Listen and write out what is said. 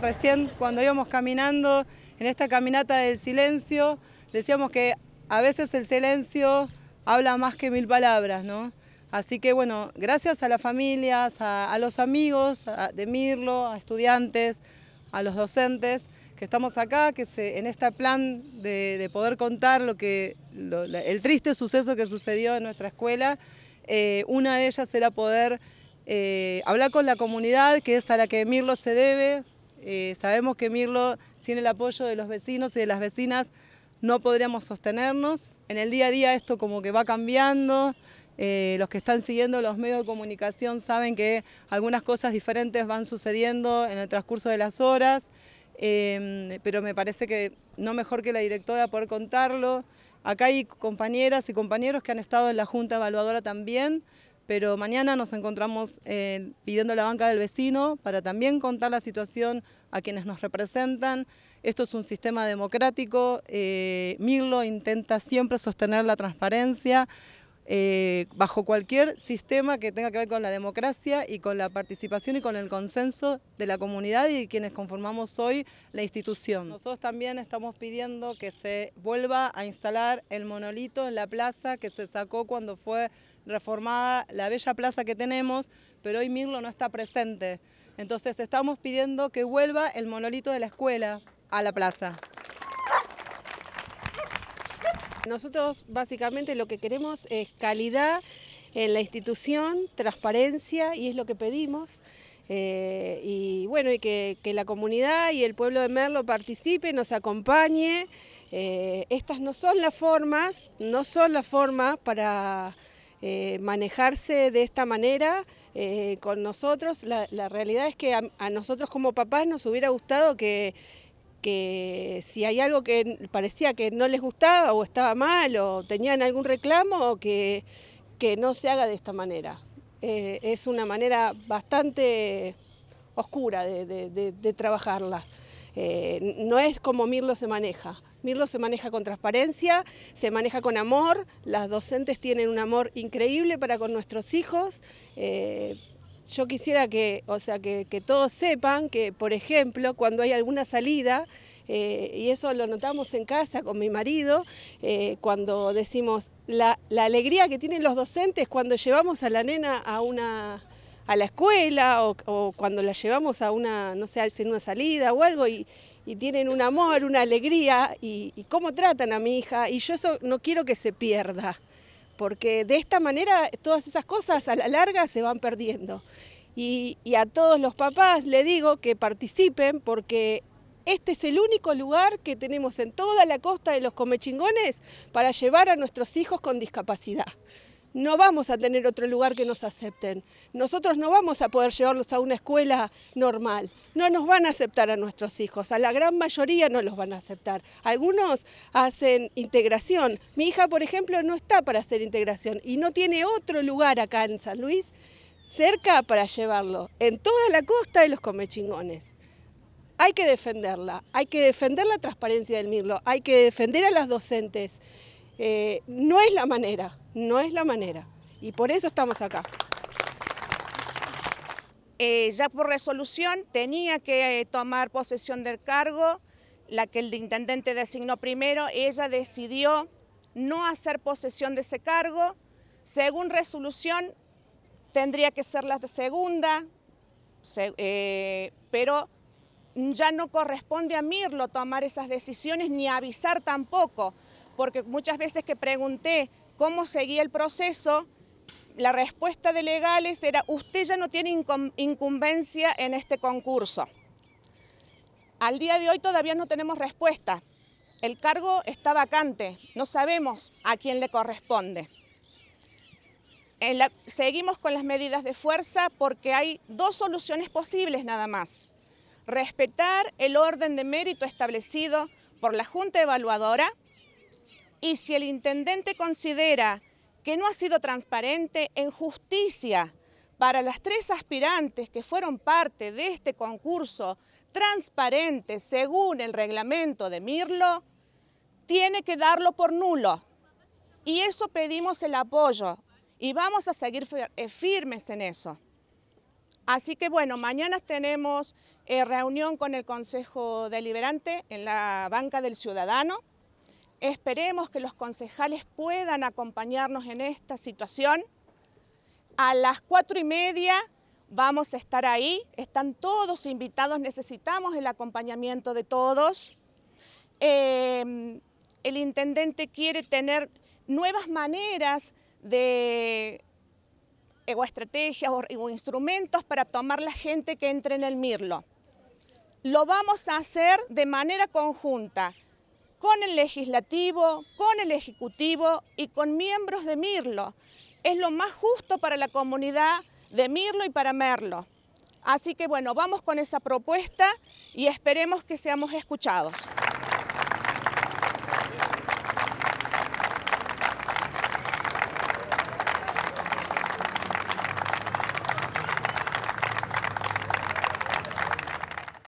Recién cuando íbamos caminando en esta caminata del silencio, decíamos que a veces el silencio habla más que mil palabras, ¿no? Así que bueno, gracias a las familias, a, los amigos de Mirlo, a estudiantes, a los docentes que estamos acá, que se, en este plan de, poder contar lo que, el triste suceso que sucedió en nuestra escuela, eh, una de ellas era poder eh, hablar con la comunidad, que es a la que Mirlo se debe, eh, sabemos que Mirlo, sin el apoyo de los vecinos y de las vecinas, no podríamos sostenernos. En el día a día esto como que va cambiando. Eh, los que están siguiendo los medios de comunicación saben que algunas cosas diferentes van sucediendo en el transcurso de las horas, em, pero me parece que no mejor que la directora poder contarlo. Acá hay compañeras y compañeros que han estado en la Junta Evaluadora también, pero mañana nos encontramos eh, pidiendo la banca del vecino para también contar la situación a quienes nos representan. Esto es un sistema democrático, eh, Mirlo intenta siempre sostener la transparencia. Eh, bajo cualquier sistema que tenga que ver con la democracia y con la participación y con el consenso de la comunidad y quienes conformamos hoy la institución. Nosotros también estamos pidiendo que se vuelva a instalar el monolito en la plaza que se sacó cuando fue reformada la bella plaza que tenemos, pero hoy Mirlo no está presente. Entonces estamos pidiendo que vuelva el monolito de la escuela a la plaza. Nosotros básicamente lo que queremos es calidad en la institución, transparencia y es lo que pedimos. Eh, y bueno, y que, la comunidad y el pueblo de Merlo participe, nos acompañe. Eh, estas no son las formas, no son las formas para eh, manejarse de esta manera. con nosotros, la, realidad es que a nosotros como papás nos hubiera gustado que que si hay algo que parecía que no les gustaba o estaba mal o tenían algún reclamo, que, no se haga de esta manera. Eh, es una manera bastante oscura de, trabajarla. Eh, no es como Mirlo se maneja. Mirlo se maneja con transparencia, se maneja con amor, las docentes tienen un amor increíble para con nuestros hijos. Eh, yo quisiera que, o sea, que, todos sepan que, por ejemplo, cuando hay alguna salida, eh, y eso lo notamos en casa con mi marido, eh, cuando decimos la, alegría que tienen los docentes cuando llevamos a la nena a una a la escuela o, cuando la llevamos a una, no sé, una salida o algo y, tienen un amor, una alegría y cómo tratan a mi hija y yo eso no quiero que se pierda porque de esta manera todas esas cosas a la larga se van perdiendo. Y, a todos los papás le digo que participen porque este es el único lugar que tenemos en toda la costa de los comechingones para llevar a nuestros hijos con discapacidad no vamos a tener otro lugar que nos acepten. Nosotros no vamos a poder llevarlos a una escuela normal. No nos van a aceptar a nuestros hijos, a la gran mayoría no los van a aceptar. Algunos hacen integración. Mi hija, por ejemplo, no está para hacer integración y no tiene otro lugar acá en San Luis cerca para llevarlo, en toda la costa de los comechingones. Hay que defenderla, hay que defender la transparencia del Mirlo, hay que defender a las docentes. Eh, no es la manera, no es la manera. Y por eso estamos acá. Eh, ya por resolución tenía que eh, tomar posesión del cargo, la que el intendente designó primero, ella decidió no hacer posesión de ese cargo. Según resolución, tendría que ser la segunda, pero ya no corresponde a Mirlo tomar esas decisiones ni avisar tampoco porque muchas veces que pregunté cómo seguía el proceso, la respuesta de legales era, usted ya no tiene incumbencia en este concurso. Al día de hoy todavía no tenemos respuesta. El cargo está vacante, no sabemos a quién le corresponde. seguimos con las medidas de fuerza porque hay dos soluciones posibles nada más. Respetar el orden de mérito establecido por la Junta Evaluadora y si el intendente considera que no ha sido transparente en justicia para las tres aspirantes que fueron parte de este concurso transparente según el reglamento de Mirlo, tiene que darlo por nulo. Y eso pedimos el apoyo y vamos a seguir eh, firmes en eso. Así que bueno, mañana tenemos eh, reunión con el Consejo Deliberante en la Banca del Ciudadano. Esperemos que los concejales puedan acompañarnos en esta situación. A las cuatro y media vamos a estar ahí, están todos invitados, necesitamos el acompañamiento de todos. Em, el intendente quiere tener nuevas maneras de eh, o estrategias o, instrumentos para tomar la gente que entre en el Mirlo. Lo vamos a hacer de manera conjunta con el legislativo, con el ejecutivo y con miembros de Mirlo. Es lo más justo para la comunidad de Mirlo y para Merlo. Así que bueno, vamos con esa propuesta y esperemos que seamos escuchados.